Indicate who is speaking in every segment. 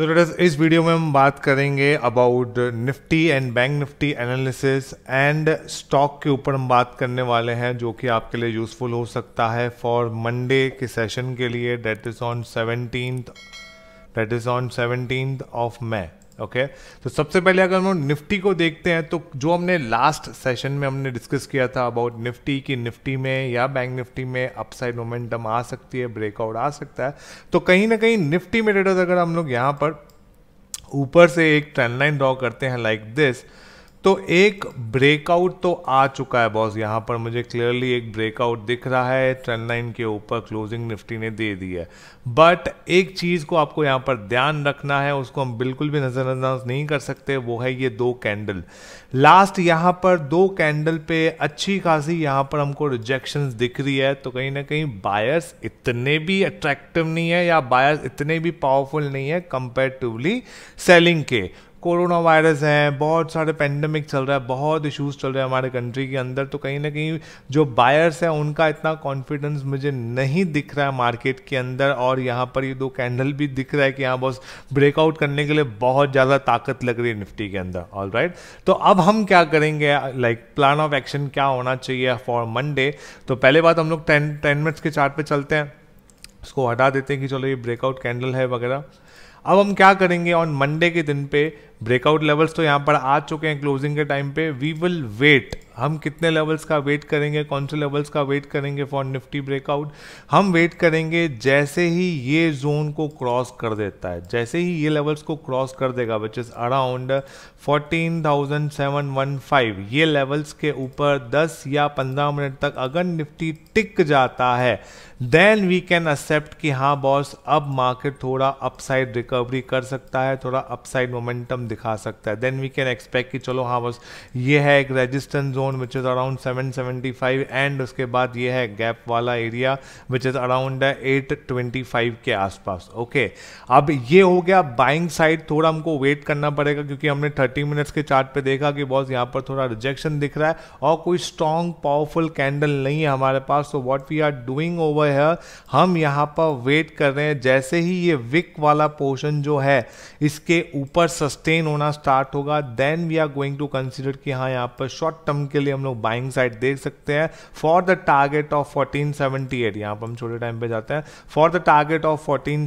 Speaker 1: So let's इस video में हम बात करेंगे about Nifty and Bank Nifty analysis and stock के ऊपर हम बात करने वाले हैं जो कि आपके लिए यूज़फुल हो सकता है फॉर मंडे के सेशन के लिए date is on seventeen date is on seventeen of May okay तो सबसे पहले अगर हम निफ्टी को देखते हैं तो जो हमने लास्ट सेशन में हमने डिस्कस किया था अबाउट निफ्टी की निफ्टी में या बैंक निफ्टी में अपसाइड मोमेंटम आ सकती है ब्रेकआउट आ सकता है तो कहीं ना कहीं निफ्टी में ट्रेडर्स अगर हम लोग यहाँ पर ऊपर से एक ट्रेंड लाइन ड्रॉ करते हैं लाइक like दिस तो एक ब्रेकआउट तो आ चुका है बॉस यहाँ पर मुझे क्लियरली एक ब्रेकआउट दिख रहा है ट्रेंड लाइन के ऊपर क्लोजिंग निफ्टी ने दे दी है बट एक चीज़ को आपको यहाँ पर ध्यान रखना है उसको हम बिल्कुल भी नज़रअंदाज नहीं कर सकते वो है ये दो कैंडल लास्ट यहाँ पर दो कैंडल पे अच्छी खासी यहाँ पर हमको रिजेक्शन दिख रही है तो कहीं ना कहीं बायर्स इतने भी अट्रैक्टिव नहीं है या बायर्स इतने भी पावरफुल नहीं है कंपेरेटिवली सेलिंग के कोरोना वायरस है बहुत सारे पेंडेमिक चल रहा है बहुत इश्यूज चल रहे हैं हमारे कंट्री के अंदर तो कहीं ना कहीं जो बायर्स हैं उनका इतना कॉन्फिडेंस मुझे नहीं दिख रहा है मार्केट के अंदर और यहाँ पर ये दो कैंडल भी दिख रहा है कि यहाँ बस ब्रेकआउट करने के लिए बहुत ज़्यादा ताकत लग रही है निफ्टी के अंदर ऑल right? तो अब हम क्या करेंगे लाइक प्लान ऑफ एक्शन क्या होना चाहिए फॉर मंडे तो पहले बात हम लोग टेन टेन मिनट्स के चार्ट पे चलते हैं उसको हटा देते हैं कि चलो ये ब्रेकआउट कैंडल है वगैरह अब हम क्या करेंगे ऑन मंडे के दिन पे ब्रेकआउट लेवल्स तो यहाँ पर आ चुके हैं क्लोजिंग के टाइम पे वी विल वेट हम कितने लेवल्स का वेट करेंगे कौन से लेवल्स का वेट करेंगे फॉर निफ्टी ब्रेकआउट हम वेट करेंगे जैसे ही ये जोन को क्रॉस कर देता है जैसे ही ये लेवल्स को क्रॉस कर देगा विच इज़ अराउंड 14,715 ये लेवल्स के ऊपर 10 या 15 मिनट तक अगर निफ्टी टिक जाता है देन वी कैन एक्सेप्ट कि हाँ बॉस अब मार्केट थोड़ा अपसाइड रिकवरी कर सकता है थोड़ा अपसाइड मोमेंटम दिखा सकता है देन वी कैन एक्सपेक्ट कि चलो हाँ बस ये है एक resistance zone which is around 775 and उसके बाद ये है गैप वाला एरिया विच इज़ अराउंड 825 के आसपास ओके okay. अब ये हो गया बाइंग साइड थोड़ा हमको वेट करना पड़ेगा क्योंकि हमने थर्टी मिनट्स के चार्ट पे देखा कि बॉस यहाँ पर थोड़ा रिजेक्शन दिख रहा है और कोई स्ट्रॉन्ग पावरफुल कैंडल नहीं है हमारे पास तो what we are doing over है हम यहाँ पर वेट कर रहे हैं जैसे ही ये विक वाला पोर्शन जो है इसके ऊपर सस्टेन सस्टेन होना स्टार्ट होगा then we are going to consider कि हाँ यहाँ पर शॉर्ट टर्म के लिए हम लोग बाइंग साइड देख सकते हैं for the target of fourteen seventy eight यहाँ पर हम छोटे टाइम पे जाते हैं for the target of fourteen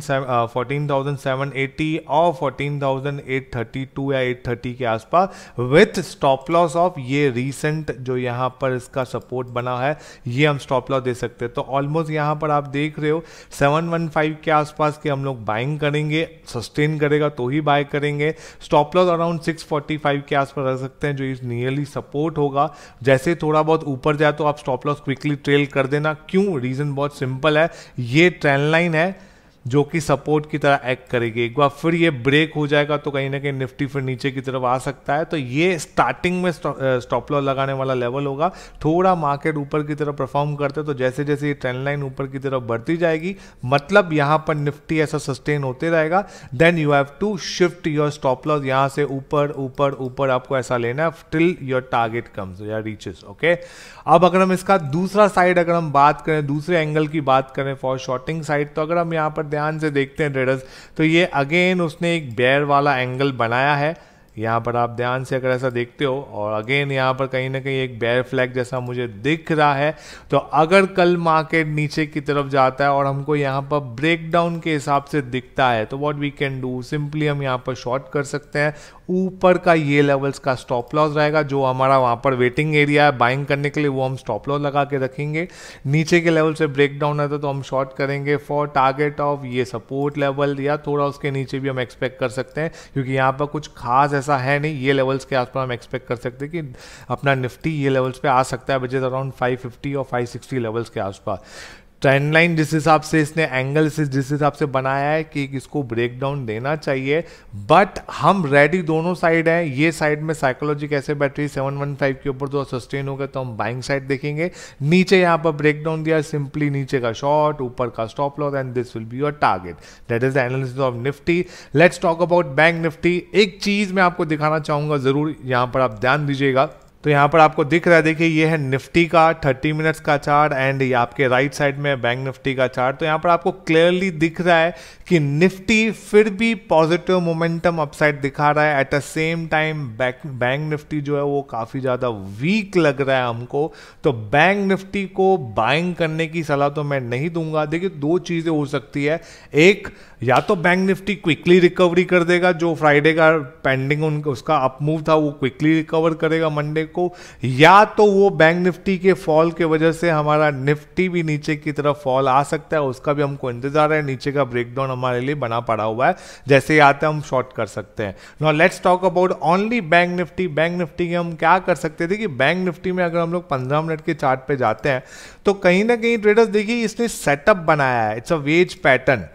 Speaker 1: fourteen thousand seven eighty और fourteen thousand eight thirty two या एट थर्टी के आसपास विथ स्टॉप लॉस ऑफ ये रिसेंट जो यहाँ पर इसका सपोर्ट बना है ये हम स्टॉप लॉस दे सकते हैं तो ऑलमोस्ट यहाँ पर आप देख रहे हो सेवन वन फाइव के आसपास के हम लोग बाइंग करेंगे सस्टेन करेगा तो ही बाय करेंगे स्टॉप स्टॉप लॉस अराउंड 645 के आसपास रख सकते हैं जो इज नियरली सपोर्ट होगा जैसे थोड़ा बहुत ऊपर जाए तो आप स्टॉप लॉस क्विकली ट्रेल कर देना क्यों रीजन बहुत सिंपल है ये ट्रेंड लाइन है जो कि सपोर्ट की तरह एक्ट करेगी एक बार फिर ये ब्रेक हो जाएगा तो कहीं ना कहीं निफ्टी फिर नीचे की तरफ आ सकता है तो ये स्टार्टिंग में स्टॉप लॉस लगाने वाला लेवल होगा थोड़ा मार्केट ऊपर की तरफ परफॉर्म करते तो जैसे जैसे ये ट्रेंड लाइन ऊपर की तरफ बढ़ती जाएगी मतलब यहाँ पर निफ्टी ऐसा सस्टेन होते रहेगा then you have to shift your stop loss यहाँ से ऊपर ऊपर ऊपर आपको ऐसा लेना है टिल योर टारगेट कम्स या रीचेस ओके अब अगर हम इसका दूसरा साइड अगर हम बात करें दूसरे एंगल की बात करें फॉर शॉर्टिंग साइड तो अगर हम यहाँ पर ध्यान से देखते हैं ट्रेडर्स तो ये अगेन उसने एक बैर वाला एंगल बनाया है यहाँ पर आप ध्यान से अगर ऐसा देखते हो और अगेन यहाँ पर कहीं ना कहीं एक बैर फ्लैग जैसा मुझे दिख रहा है तो अगर कल मार्केट नीचे की तरफ जाता है और हमको यहाँ पर ब्रेकडाउन के हिसाब से दिखता है तो what we can do simply हम यहाँ पर शॉर्ट कर सकते हैं ऊपर का ये लेवल्स का स्टॉप लॉस रहेगा जो हमारा वहाँ पर वेटिंग एरिया है बाइंग करने के लिए वो हम स्टॉप लॉस लगा के रखेंगे नीचे के लेवल से ब्रेक डाउन रहता है तो हम शॉर्ट करेंगे फॉर टारगेट ऑफ ये सपोर्ट लेवल या थोड़ा उसके नीचे भी हम एक्सपेक्ट कर सकते हैं क्योंकि यहाँ पर कुछ खास ऐसा है नहीं ये लेवल्स के आसपास हम एक्सपेक्ट कर सकते हैं कि अपना निफ्टी ये लेवल्स पर आ सकता है बजे अराउंड फाइव और फाइव लेवल्स के आसपास ट्रेंड लाइन जिस हिसाब से इसने एंगल से जिस हिसाब से बनाया है कि इसको ब्रेक डाउन देना चाहिए बट हम रेडी दोनों साइड हैं ये साइड में साइकोलॉजी कैसे बैटरी फाइव के ऊपर तो सस्टेन होगा तो हम बाइंग साइड देखेंगे नीचे यहाँ पर ब्रेक डाउन दिया सिंपली नीचे का शॉर्ट ऊपर का stop loss and this will be your target that is the analysis of Nifty let's talk about bank Nifty एक चीज मैं आपको दिखाना चाहूंगा जरूर यहाँ पर आप ध्यान दीजिएगा तो यहाँ पर आपको दिख रहा है देखिए ये है निफ्टी का 30 मिनट्स का चार्ट एंड ये आपके राइट साइड में बैंक निफ्टी का चार्ट तो यहाँ पर आपको क्लियरली दिख रहा है कि निफ्टी फिर भी पॉजिटिव मोमेंटम अपसाइड दिखा रहा है at the same time bank Nifty जो है वो काफ़ी ज़्यादा वीक लग रहा है हमको तो बैंक निफ्टी को बाइंग करने की सलाह तो मैं नहीं दूंगा देखिए दो चीज़ें हो सकती है एक या तो बैंक निफ्टी क्विकली रिकवरी कर देगा जो फ्राइडे का पेंडिंग उनका उसका अपमूव था वो क्विकली रिकवर करेगा मंडे को या तो वो बैंक निफ्टी के फॉल के वजह से हमारा निफ्टी भी नीचे की तरफ फॉल आ सकता है उसका भी हमको इंतजार है नीचे का ब्रेकडाउन हमारे लिए बना पड़ा हुआ है जैसे ही आते हम शॉर्ट कर सकते हैं now let's talk about only bank Nifty bank Nifty के हम क्या कर सकते थे कि बैंक निफ्टी में अगर हम लोग पंद्रह मिनट के चार्ट पे जाते हैं तो कहीं ना कहीं ट्रेडर्स देखिए इसने सेटअप बनाया है इट्स अ वेज पैटर्न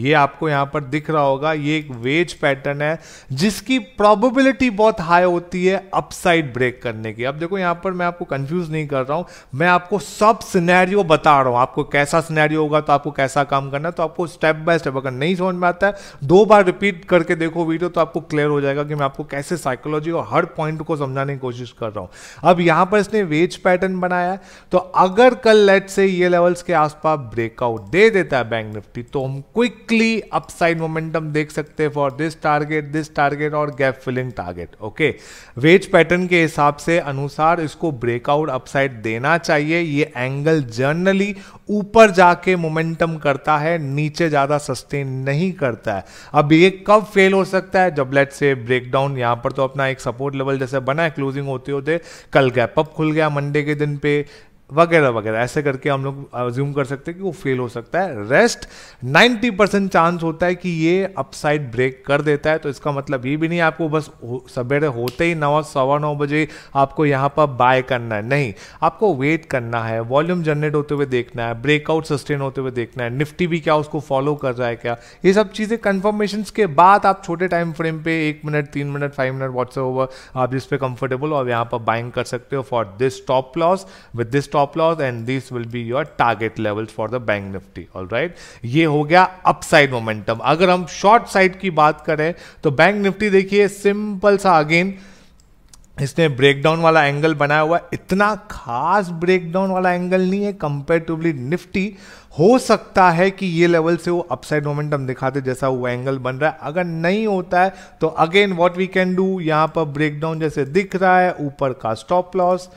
Speaker 1: ये आपको यहां पर दिख रहा होगा ये एक वेज पैटर्न है जिसकी प्रोबेबिलिटी बहुत हाई होती है अपसाइड ब्रेक करने की अब देखो यहां पर मैं आपको कंफ्यूज नहीं कर रहा हूं मैं आपको सब सिनेरियो बता रहा हूं आपको कैसा सिनेरियो होगा तो आपको कैसा काम करना है तो आपको स्टेप बाय स्टेप अगर नहीं समझ में आता है दो बार रिपीट करके देखो वीडियो तो आपको क्लियर हो जाएगा कि मैं आपको कैसे साइकोलॉजी और हर पॉइंट को समझाने की कोशिश कर रहा हूं अब यहां पर इसने वेज पैटर्न बनाया तो अगर कल लेट से ये लेवल्स के आसपास ब्रेकआउट दे देता है बैंक निफ्टी तो हम क्विक weekly अपसाइड मोमेंटम देख सकते हैं for this target this target और gap filling target okay wedge pattern के हिसाब से अनुसार इसको ब्रेकआउट अपसाइड देना चाहिए ये एंगल जर्नली ऊपर जाके मोमेंटम करता है नीचे ज़्यादा सस्टेन नहीं करता है अब ये कब फेल हो सकता है जब लेट से ब्रेक डाउन यहां पर तो अपना एक सपोर्ट लेवल जैसे बना है क्लोजिंग होते होते कल गैप अप खुल गया मंडे के दिन पे वगैरह वगैरह ऐसे करके हम लोग ज्यूम कर सकते हैं कि वो फेल हो सकता है रेस्ट 90 परसेंट चांस होता है कि ये अपसाइड ब्रेक कर देता है तो इसका मतलब ये भी नहीं आपको बस सवेरे होते ही नौ सवा नौ बजे आपको यहाँ पर बाय करना है नहीं आपको वेट करना है वॉल्यूम जनरेट होते हुए देखना है ब्रेकआउट सस्टेन होते हुए देखना है निफ्टी भी क्या उसको फॉलो कर रहा है क्या ये सब चीज़ें कन्फर्मेशन के बाद आप छोटे टाइम फ्रेम पे एक मिनट तीन मिनट फाइव मिनट व्हाट्सएप आप जिस पे कंफर्टेबल और यहाँ पर बाइंग कर सकते हो for this stop loss with this stop stop loss and this will be your target levels for the bank Nifty all right ये हो गया अपसाइड मोमेंटम अगर हम शॉर्ट साइड की बात करें तो बैंक निफ्टी देखिए सिंपल सा अगेन इसने ब्रेकडाउन वाला एंगल बनाया हुआ इतना खास ब्रेकडाउन वाला एंगल नहीं है कंपेरेटिवली निफ्टी हो सकता है कि ये लेवल से वो अपसाइड मोमेंटम दिखाते जैसा वो एंगल बन रहा है अगर नहीं होता है तो again what we can do यहां पर ब्रेकडाउन जैसे दिख रहा है ऊपर का स्टॉप लॉस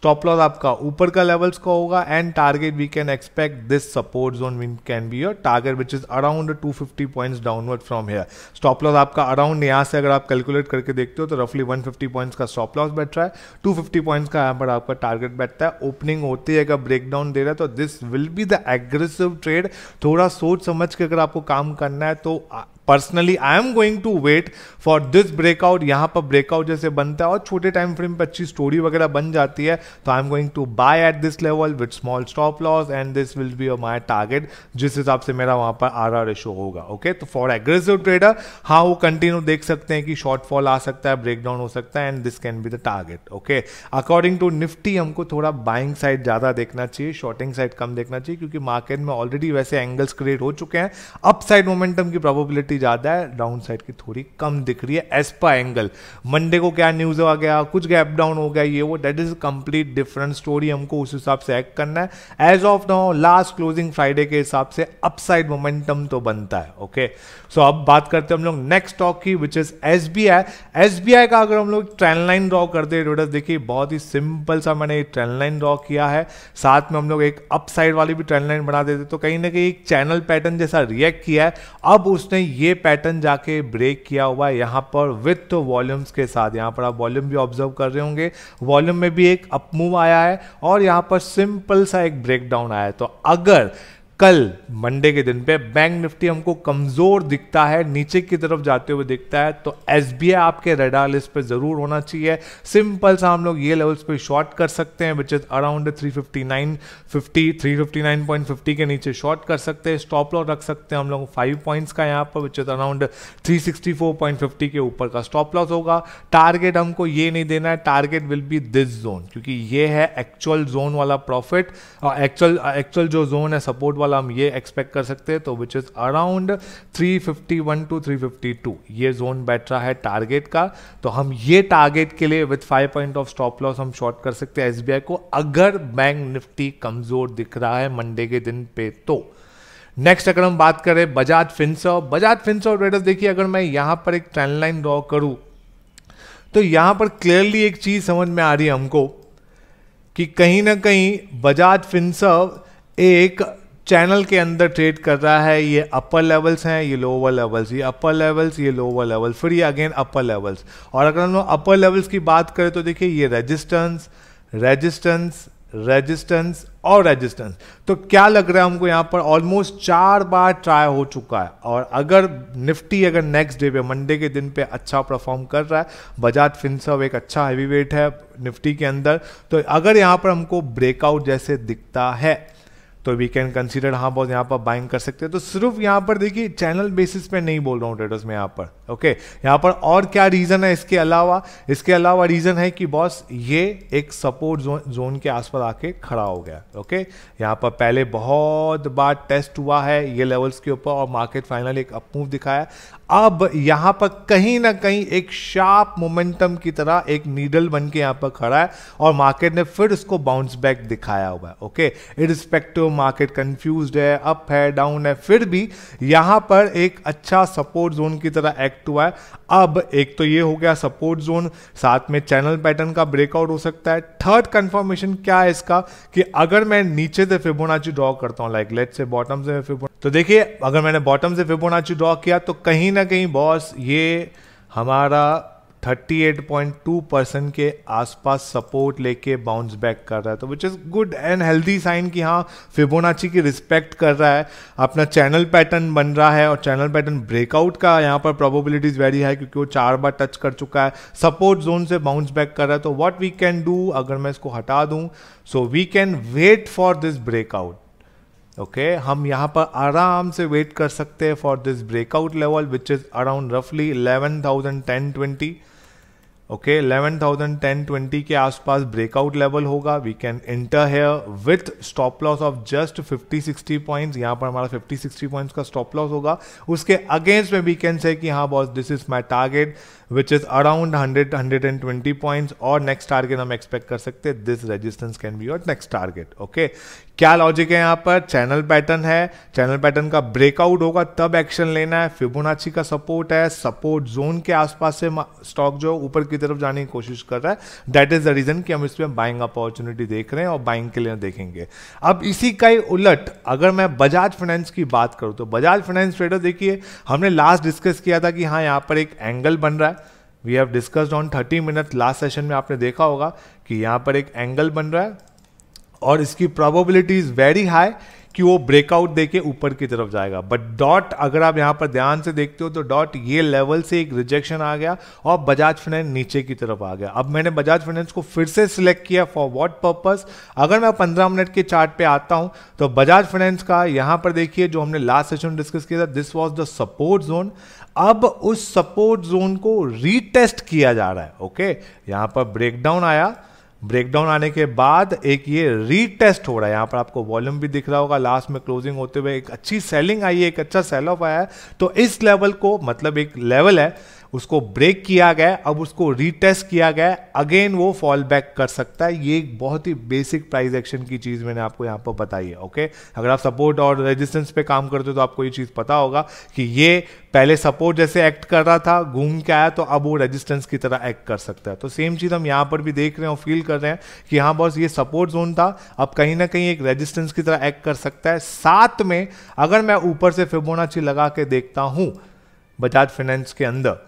Speaker 1: स्टॉप लॉस आपका ऊपर का लेवल्स का होगा and target we can expect this support zone we can be your target which is around 250 points downward from here stop loss आपका अराउंड यहाँ से अगर आप कैलकुलेट करके देखते हो तो रफली 150 पॉइंट्स का स्टॉप लॉस बैठ रहा है 250 पॉइंट्स का यहाँ पर आपका टारगेट बैठता है ओपनिंग होती है अगर ब्रेकडाउन दे रहा है तो this will be the aggressive trade थोड़ा सोच समझ के अगर आपको काम करना है तो personally I am going to wait for this breakout यहाँ पर ब्रेकआउट जैसे बनता है और छोटे टाइम फ्रेम पर अच्छी स्टोरी वगैरह बन जाती है तो I am going to buy at this level with small stop loss and this will be my target जिस हिसाब से मेरा वहां पर आर आर रेशो होगा ओके तो फॉर एग्रेसिव ट्रेडर हाँ वो कंटिन्यू देख सकते हैं कि शॉर्टफॉल आ सकता है ब्रेक डाउन हो सकता है and this can be the target okay according to Nifty हमको थोड़ा बाइंग साइड ज़्यादा देखना चाहिए शॉर्टिंग साइड कम देखना चाहिए क्योंकि मार्केट में ऑलरेडी वैसे एंगल्स क्रिएट हो चुके हैं अप साइड मोमेंटम की प्रोबेबिलिटी ज़्यादा है डाउन साइड की थोड़ी कम दिख रही है एज पर एंगल मंडे को क्या न्यूज़ आ गया कुछ गैप डाउन हो गया ये वो that is complete complete different story हमको उस हिसाब से एक्ट करना है as of now last closing Friday के हिसाब से अपसाइड मोमेंटम तो बनता है ओके okay? सो so, अब बात करते हैं हम लोग नेक्स्ट स्टॉक की which is S B I S B I का अगर हम लोग ट्रेंड लाइन ड्रॉ करते हैं देखिए बहुत ही सिंपल सा मैंने ट्रेंड लाइन ड्रॉ किया है साथ में हम लोग एक अपसाइड वाली भी ट्रेंड लाइन बना देते तो कहीं ना कहीं एक चैनल पैटर्न जैसा रिएक्ट किया है अब उसने ये पैटर्न जाके ब्रेक किया हुआ है यहां पर विथ वॉल्यूम्स के साथ यहां पर आप वॉल्यूम भी ऑब्जर्व कर रहे होंगे वॉल्यूम में भी एक अप मूव आया है और यहां पर सिंपल सा एक ब्रेकडाउन आया है तो अगर कल मंडे के दिन पे बैंक निफ्टी हमको कमजोर दिखता है नीचे की तरफ जाते हुए दिखता है तो एस आपके रेडा लिस्ट पे जरूर होना चाहिए सिंपल सा हम लोग ये लेवल्स पे शॉर्ट कर सकते हैं which is around point fifty के नीचे शॉर्ट कर सकते हैं स्टॉप लॉस रख सकते हैं हम लोग फाइव पॉइंट्स का यहाँ पर विच इज अराउंड थ्री के ऊपर का स्टॉप लॉस होगा टारगेट हमको ये नहीं देना है target will be this zone क्योंकि ये है एक्चुअल जोन वाला प्रॉफिट एक्चुअल एक्चुअल जो जोन है सपोर्ट वाला ओवरऑल हम ये एक्सपेक्ट कर सकते हैं तो विच इज़ अराउंड 351 टू 352 ये जोन बैठ रहा है टारगेट का तो हम ये टारगेट के लिए with five point of stop loss हम शॉर्ट कर सकते हैं एसबीआई को अगर बैंक निफ्टी कमज़ोर दिख रहा है मंडे के दिन पे तो नेक्स्ट अगर हम बात करें बजाज फिनसर्व बजाज फिनसर्व ट्रेडर्स देखिए अगर मैं यहां पर एक ट्रेंड लाइन ड्रॉ करूं तो यहां पर क्लियरली एक चीज़ समझ में आ रही है हमको कि कहीं ना कहीं बजाज फिंसव एक चैनल के अंदर ट्रेड कर रहा है ये अपर लेवल्स हैं ये लोअर लेवल्स ये अपर लेवल्स ये लोअर लेवल्स फिर ये अगेन अपर लेवल्स और अगर हम लोग अपर लेवल्स की बात करें तो देखिए ये रेजिस्टेंस रेजिस्टेंस रेजिस्टेंस और रेजिस्टेंस तो क्या लग रहा है हमको यहाँ पर ऑलमोस्ट चार बार ट्राई हो चुका है और अगर निफ्टी अगर नेक्स्ट डे पे मंडे के दिन पे अच्छा परफॉर्म कर रहा है बजाज फिनसव एक अच्छा हैवी वेट है निफ्टी के अंदर तो अगर यहाँ पर हमको ब्रेकआउट जैसे दिखता है तो वी कैन कंसिडर हाँ बहुत यहाँ पर बाइंग कर सकते हैं तो सिर्फ यहाँ पर देखिए चैनल बेसिस पे नहीं बोल रहा हूँ ट्रेडर्स में यहाँ पर ओके यहाँ पर और क्या रीज़न है इसके अलावा इसके अलावा रीज़न है कि बॉस ये एक सपोर्ट जोन जोन के आसपास आके खड़ा हो गया ओके यहाँ पर पहले बहुत बार टेस्ट हुआ है ये लेवल्स के ऊपर और मार्केट फाइनल एक अपमूव दिखाया अब यहां पर कहीं ना कहीं एक शार्प मोमेंटम की तरह एक नीडल बन के यहां पर खड़ा है और मार्केट ने फिर इसको बाउंस बैक दिखाया हुआ है ओके इरिस्पेक्टिव मार्केट कंफ्यूज है अप है डाउन है फिर भी यहां पर एक अच्छा सपोर्ट जोन की तरह एक्ट हुआ है अब एक तो ये हो गया सपोर्ट जोन साथ में चैनल पैटर्न का ब्रेकआउट हो सकता है थर्ड कंफर्मेशन क्या है इसका कि अगर मैं नीचे से फिबोनाची ड्रॉ करता हूं लाइक लेट से बॉटम से फिबोनाची तो देखिए अगर मैंने बॉटम से फिबोनाची ड्रॉ किया तो कहीं ना कहीं बॉस ये हमारा 38.2 परसेंट के आसपास सपोर्ट लेके बाउंस बैक कर रहा है तो which is good and healthy sign कि हाँ फिबोनाची की रिस्पेक्ट कर रहा है अपना चैनल पैटर्न बन रहा है और चैनल पैटर्न ब्रेकआउट का यहाँ पर प्रोबेबिलिटीज वेरी हाई क्योंकि वो चार बार टच कर चुका है सपोर्ट जोन से बाउंस बैक कर रहा है तो वॉट वी कैन डू अगर मैं इसको हटा दूँ so we can wait for this breakout okay okay, हम यहाँ पर आराम से वेट कर सकते हैं for this breakout level which is around रफली eleven thousand ten twenty okay eleven thousand ten twenty के आसपास ब्रेकआउट लेवल होगा we can enter here with stop loss of just fifty sixty points यहाँ पर हमारा फिफ्टी सिक्सटी पॉइंट्स का stop loss होगा उसके अगेंस्ट में वी कैन से कि हाँ boss this is my target which is around hundred hundred and twenty points और नेक्स्ट टारगेट हम एक्सपेक्ट कर सकते हैं this resistance can be your next target okay क्या लॉजिक है यहाँ पर चैनल पैटर्न है चैनल पैटर्न का ब्रेकआउट होगा तब एक्शन लेना है फिबोनाची का सपोर्ट है सपोर्ट जोन के आसपास से स्टॉक जो ऊपर की तरफ जाने की कोशिश कर रहा है दैट इज द रीजन कि हम इसमें बाइंग अपॉर्चुनिटी देख रहे हैं और बाइंग के लिए देखेंगे अब इसी का ही उलट अगर मैं बजाज फाइनेंस की बात करूँ तो बजाज फाइनेंस ट्रेडर देखिए हमने लास्ट डिस्कस किया था कि हाँ यहाँ पर एक एंगल बन रहा है we have discussed on thirty minute last session में आपने देखा होगा कि यहाँ पर एक एंगल बन रहा है और इसकी प्रोबेबिलिटी इज वेरी हाई कि वो ब्रेकआउट देके ऊपर की तरफ जाएगा बट डॉट अगर आप यहां पर ध्यान से देखते हो तो डॉट ये लेवल से एक रिजेक्शन आ गया और बजाज फाइनेंस नीचे की तरफ आ गया अब मैंने बजाज फाइनेंस को फिर से सिलेक्ट किया फॉर व्हाट पर्पस अगर मैं पंद्रह मिनट के चार्ट पे आता हूं तो बजाज फाइनेंस का यहां पर देखिए जो हमने लास्ट सेशन डिस्कस किया था this was the support zone अब उस सपोर्ट जोन को रीटेस्ट किया जा रहा है ओके यहां पर ब्रेकडाउन आया ब्रेकडाउन आने के बाद एक ये रीटेस्ट हो रहा है यहाँ पर आपको वॉल्यूम भी दिख रहा होगा लास्ट में क्लोजिंग होते हुए एक अच्छी सेलिंग आई है एक अच्छा सेल ऑफ आया है तो इस लेवल को मतलब एक लेवल है उसको ब्रेक किया गया अब उसको रीटेस्ट किया गया अगेन वो फॉल बैक कर सकता है ये एक बहुत ही बेसिक प्राइस एक्शन की चीज़ मैंने आपको यहाँ पर बताई है ओके अगर आप सपोर्ट और रेजिस्टेंस पे काम करते हो तो आपको ये चीज़ पता होगा कि ये पहले सपोर्ट जैसे एक्ट कर रहा था घूम के आया तो अब वो रेजिस्टेंस की तरह एक्ट कर सकता है तो सेम चीज़ हम यहाँ पर भी देख रहे हैं और फील कर रहे हैं कि हाँ बॉस ये सपोर्ट जोन था अब कहीं ना कहीं एक रेजिस्टेंस की तरह एक्ट कर सकता है साथ में अगर मैं ऊपर से फिबोनाची लगा के देखता हूँ बजाज फाइनेंस के अंदर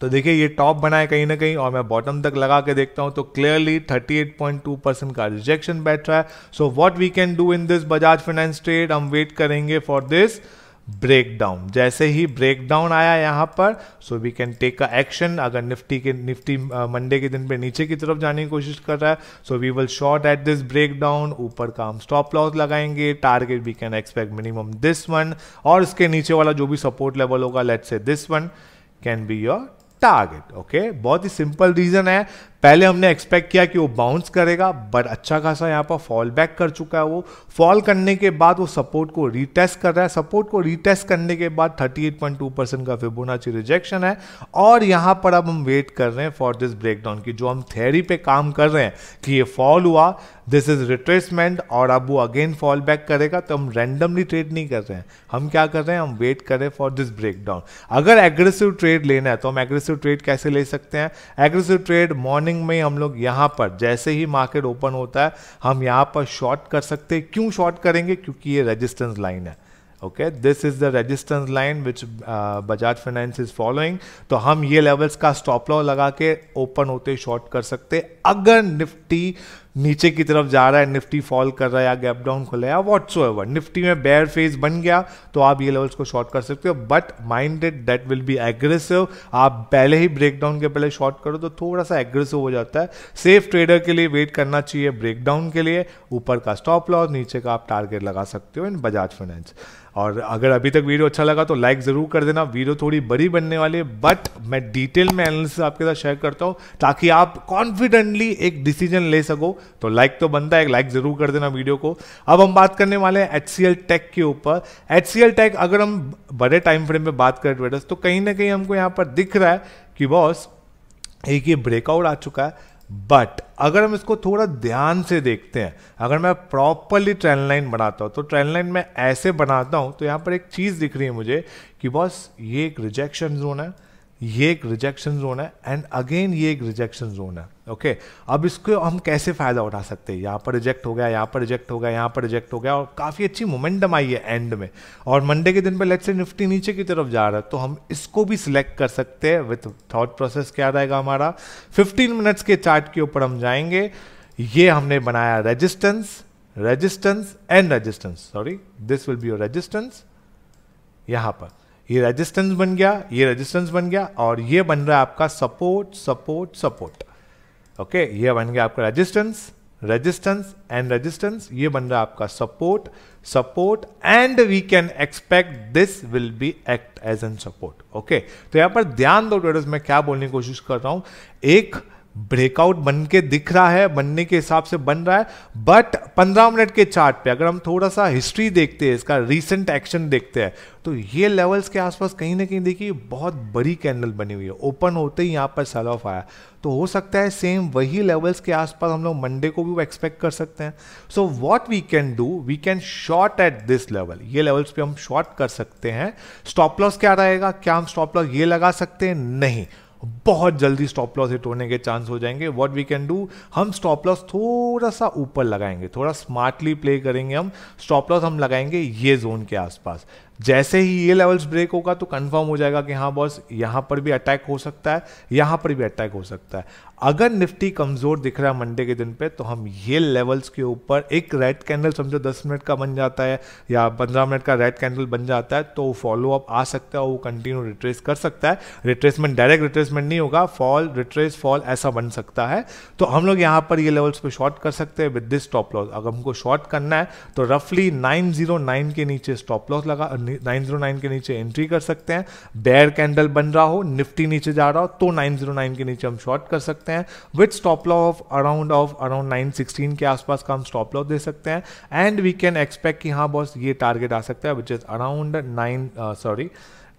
Speaker 1: तो देखिए ये टॉप बना है कहीं ना कहीं और मैं बॉटम तक लगा के देखता हूं तो क्लियरली 38.2 परसेंट का रिजेक्शन बैठ रहा है so what we can do in this Bajaj Finance trade हम वेट करेंगे फॉर दिस ब्रेकडाउन जैसे ही ब्रेकडाउन आया यहां पर so we can take a action अगर निफ्टी के निफ्टी मंडे के दिन पे नीचे की तरफ जाने की कोशिश कर रहा है so we will short at this breakdown ऊपर का हम स्टॉप लॉस लगाएंगे target we can expect minimum this one और इसके नीचे वाला जो भी सपोर्ट लेवल होगा let say this one can be your target okay बहुत ही सिंपल रीजन है पहले हमने एक्सपेक्ट किया कि वो बाउंस करेगा बट अच्छा खासा यहाँ पर फॉल बैक कर चुका है वो फॉल करने के बाद वो सपोर्ट को रीटेस्ट कर रहा है सपोर्ट को रीटेस्ट करने के बाद 38.2 परसेंट का फिबोनाची रिजेक्शन है और यहाँ पर अब हम वेट कर रहे हैं फॉर दिस ब्रेकडाउन की जो हम थेरी पे काम कर रहे हैं कि ये फॉल हुआ दिस इज रिट्रेसमेंट और अब वो अगेन फॉल बैक करेगा तो हम रैंडमली ट्रेड नहीं कर रहे हैं हम क्या कर रहे हैं हम वेट कर रहे हैं फॉर दिस ब्रेकडाउन अगर एग्रेसिव ट्रेड लेना है तो हम एग्रेसिव ट्रेड कैसे ले सकते हैं एग्रेसिव ट्रेड मॉर्निंग मॉर्निंग में हम लोग यहाँ पर जैसे ही मार्केट ओपन होता है हम यहाँ पर शॉर्ट कर सकते हैं क्यों शॉर्ट करेंगे क्योंकि ये रेजिस्टेंस लाइन है okay this is the resistance line which Bajaj Finance is following तो हम ये लेवल्स का स्टॉप लॉ लगा के ओपन होते शॉर्ट कर सकते अगर निफ्टी नीचे की तरफ जा रहा है निफ्टी फॉल कर रहा है या गैप डाउन खुला है या सो एवर निफ्टी में बेयर फेज बन गया तो आप ये लेवल्स को शॉर्ट कर सकते हो but minded that will be aggressive आप पहले ही ब्रेकडाउन के पहले शॉर्ट करो तो थोड़ा सा एग्रेसिव हो जाता है सेफ ट्रेडर के लिए वेट करना चाहिए ब्रेकडाउन के लिए ऊपर का स्टॉप लॉस नीचे का आप टारगेट लगा सकते हो इन बजाज फाइनेंस और अगर अभी तक वीडियो अच्छा लगा तो लाइक ज़रूर कर देना वीडियो थोड़ी बड़ी बनने वाली है बट मैं डिटेल में एनालिसिस आपके साथ शेयर करता हूँ ताकि आप कॉन्फिडेंटली एक डिसीजन ले सको तो लाइक तो बनता है लाइक जरूर कर देना वीडियो को अब हम बात करने वाले हैं एच सी टेक के ऊपर एच सी टेक अगर हम बड़े टाइम फ्रेम में बात करें ट्रेडर्स तो कहीं ना कहीं हमको यहाँ पर दिख रहा है कि बॉस एक ये ब्रेकआउट आ चुका है बट अगर हम इसको थोड़ा ध्यान से देखते हैं अगर मैं प्रॉपरली ट्रेंड लाइन बनाता हूं तो ट्रेंड लाइन मैं ऐसे बनाता हूं तो यहां पर एक चीज़ दिख रही है मुझे कि बॉस ये एक रिजेक्शन जोन है ये एक रिजेक्शन जोन है एंड अगेन ये एक रिजेक्शन जोन है ओके okay? अब इसको हम कैसे फ़ायदा उठा सकते हैं यहाँ पर रिजेक्ट हो गया यहाँ पर रिजेक्ट हो गया यहाँ पर रिजेक्ट हो गया और काफ़ी अच्छी मोमेंटम आई है एंड में और मंडे के दिन पर लेट से निफ्टी नीचे की तरफ जा रहा है तो हम इसको भी सिलेक्ट कर सकते हैं विथ थॉट प्रोसेस क्या रहेगा हमारा फिफ्टीन मिनट्स के चार्ट के ऊपर हम जाएंगे ये हमने बनाया resistance resistance and resistance sorry this will be your resistance यहाँ पर ये रेजिस्टेंस बन गया ये रेजिस्टेंस बन गया और ये बन रहा है आपका सपोर्ट सपोर्ट सपोर्ट ओके ये बन गया आपका रेजिस्टेंस रेजिस्टेंस एंड रेजिस्टेंस ये बन रहा है आपका support support and we can expect this will be act as an support okay तो यहां पर ध्यान दो ट्रेडर्स मैं क्या बोलने की कोशिश कर रहा हूं एक ब्रेकआउट बन के दिख रहा है बनने के हिसाब से बन रहा है बट 15 मिनट के चार्ट पे अगर हम थोड़ा सा हिस्ट्री देखते हैं इसका रीसेंट एक्शन देखते हैं तो ये लेवल्स के आसपास कहीं ना कहीं देखिए बहुत बड़ी कैंडल बनी हुई है ओपन होते ही यहाँ पर सेल ऑफ आया तो हो सकता है सेम वही लेवल्स के आसपास हम लोग मंडे को भी एक्सपेक्ट कर सकते हैं so what we can do we can short at this level ये लेवल्स पे हम शॉर्ट कर सकते हैं स्टॉप लॉस क्या रहेगा क्या हम स्टॉप लॉस ये लगा सकते हैं नहीं बहुत जल्दी स्टॉप लॉस हिट होने के चांस हो जाएंगे व्हाट वी कैन डू हम स्टॉप लॉस थोड़ा सा ऊपर लगाएंगे थोड़ा स्मार्टली प्ले करेंगे हम स्टॉप लॉस हम लगाएंगे ये जोन के आसपास जैसे ही ये लेवल्स ब्रेक होगा तो कंफर्म हो जाएगा कि हाँ बॉस यहाँ पर भी अटैक हो सकता है यहाँ पर भी अटैक हो सकता है अगर निफ्टी कमज़ोर दिख रहा है मंडे के दिन पे तो हम ये लेवल्स के ऊपर एक रेड कैंडल समझो 10 मिनट का बन जाता है या 15 मिनट का रेड कैंडल बन जाता है तो फॉलो अप आ सकता है वो कंटिन्यू रिट्रेस कर सकता है रिट्रेसमेंट डायरेक्ट रिट्रेसमेंट नहीं होगा फॉल रिट्रेस फॉल ऐसा बन सकता है तो हम लोग यहाँ पर ये लेवल्स पर शॉर्ट कर सकते हैं विद दिस स्टॉप लॉस अगर हमको शॉर्ट करना है तो रफली नाइन के नीचे स्टॉप लॉस लगा 909 के नीचे एंट्री कर सकते हैं बेयर कैंडल बन रहा हो निफ्टी नीचे जा रहा हो तो 909 के नीचे हम शॉर्ट कर सकते हैं with stop loss of around of around 916 के आसपास का हम स्टॉप लॉ दे सकते हैं एंड वी कैन एक्सपेक्ट कि हाँ बॉस ये टारगेट आ सकता है which is around nine sorry uh,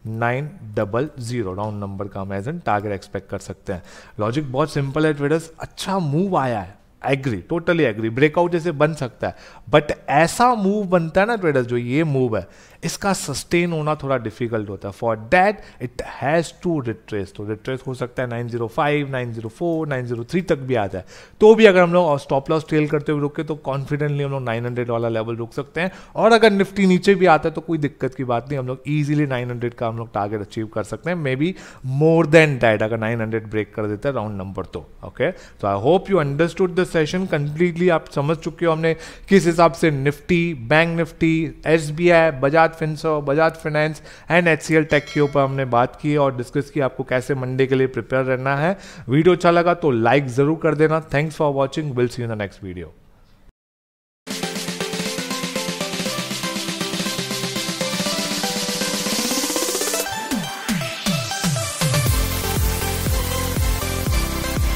Speaker 1: nine double zero round number का हम एज एन टारगेट एक्सपेक्ट कर सकते हैं लॉजिक बहुत सिंपल है ट्रेडर्स अच्छा मूव आया है एग्री टोटली एग्री ब्रेकआउट जैसे बन सकता है बट ऐसा मूव बनता है ना ट्रेडर्स जो ये मूव है इसका सस्टेन होना थोड़ा डिफिकल्ट होता है for that it has to retrace तो रिट्रेस हो सकता है 905, 904, 903 तक भी आ जाए तो भी अगर हम लोग स्टॉप लॉस ट्रेल करते हुए रुके तो कॉन्फिडेंटली हम लोग 900 वाला लेवल रुक सकते हैं और अगर निफ्टी नीचे भी आता है तो कोई दिक्कत की बात नहीं हम लोग ईजिली नाइन का हम लोग टारगेट अचीव कर सकते हैं maybe more than that अगर नाइन ब्रेक कर देता है राउंड नंबर तो ओके तो I hope you understood the session completely आप समझ चुके हो हमने किस हिसाब से निफ्टी बैंक निफ्टी एस Bajaj Bajaj Finserv Bajaj finance and H tech के ऊपर हमने बात की और डिस्कस की आपको कैसे मंडे के लिए प्रिपेयर रहना है वीडियो अच्छा लगा तो लाइक ज़रूर कर देना thanks for watching will see in the next video